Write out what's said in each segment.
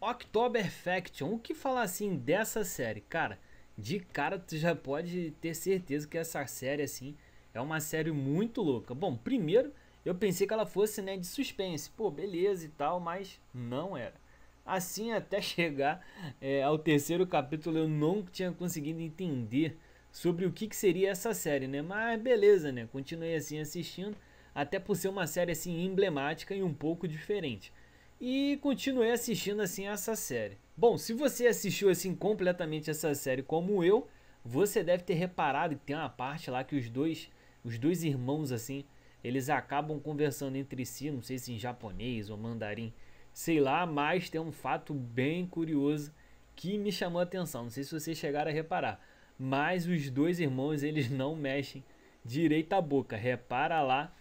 October Faction. O que falar assim dessa série? Cara, de cara tu já pode ter certeza que essa série assim é uma série muito louca. Bom, primeiro eu pensei que ela fosse né, de suspense. Pô, beleza e tal, mas não era. Assim até chegar é, ao terceiro capítulo eu não tinha conseguido entender sobre o que, que seria essa série, né? Mas beleza, né? Continuei assim assistindo, até por ser uma série assim emblemática e um pouco diferente e continuei assistindo assim essa série. Bom, se você assistiu assim completamente essa série como eu, você deve ter reparado que tem uma parte lá que os dois, os dois irmãos assim, eles acabam conversando entre si, não sei se em japonês ou mandarim, sei lá, mas tem um fato bem curioso que me chamou a atenção, não sei se vocês chegaram a reparar, mas os dois irmãos eles não mexem direita a boca. Repara lá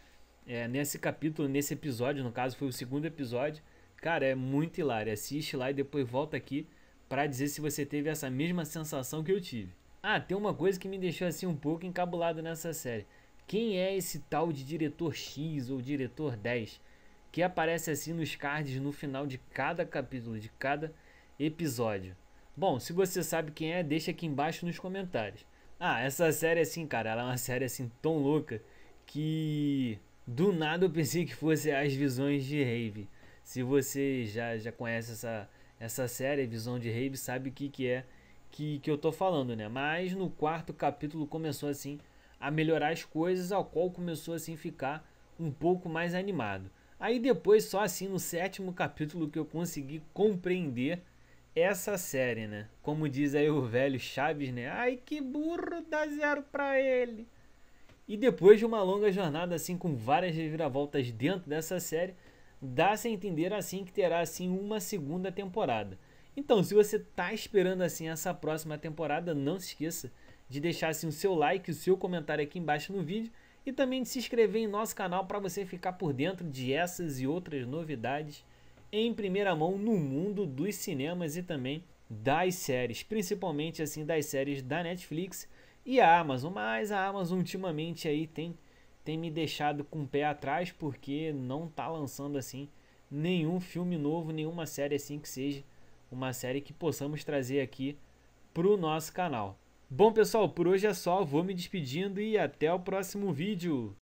é, nesse capítulo, nesse episódio, no caso foi o segundo episódio, Cara, é muito hilário. Assiste lá e depois volta aqui para dizer se você teve essa mesma sensação que eu tive. Ah, tem uma coisa que me deixou assim um pouco encabulado nessa série. Quem é esse tal de diretor X ou diretor 10 que aparece assim nos cards no final de cada capítulo, de cada episódio? Bom, se você sabe quem é, deixa aqui embaixo nos comentários. Ah, essa série assim, cara, ela é uma série assim tão louca que do nada eu pensei que fosse as visões de Rave. Se você já, já conhece essa, essa série, Visão de Rave, sabe o que, que é que, que eu tô falando, né? Mas no quarto capítulo começou assim a melhorar as coisas, ao qual começou assim ficar um pouco mais animado. Aí depois, só assim no sétimo capítulo que eu consegui compreender essa série, né? Como diz aí o velho Chaves, né? Ai que burro, dá zero pra ele. E depois de uma longa jornada assim com várias reviravoltas dentro dessa série, dá-se a entender assim que terá assim uma segunda temporada. Então, se você está esperando assim essa próxima temporada, não se esqueça de deixar assim, o seu like, o seu comentário aqui embaixo no vídeo e também de se inscrever em nosso canal para você ficar por dentro de essas e outras novidades em primeira mão no mundo dos cinemas e também das séries, principalmente assim das séries da Netflix e a Amazon, mas a Amazon ultimamente aí tem tem me deixado com o pé atrás porque não tá lançando assim nenhum filme novo, nenhuma série assim que seja uma série que possamos trazer aqui pro nosso canal. Bom pessoal, por hoje é só, vou me despedindo e até o próximo vídeo.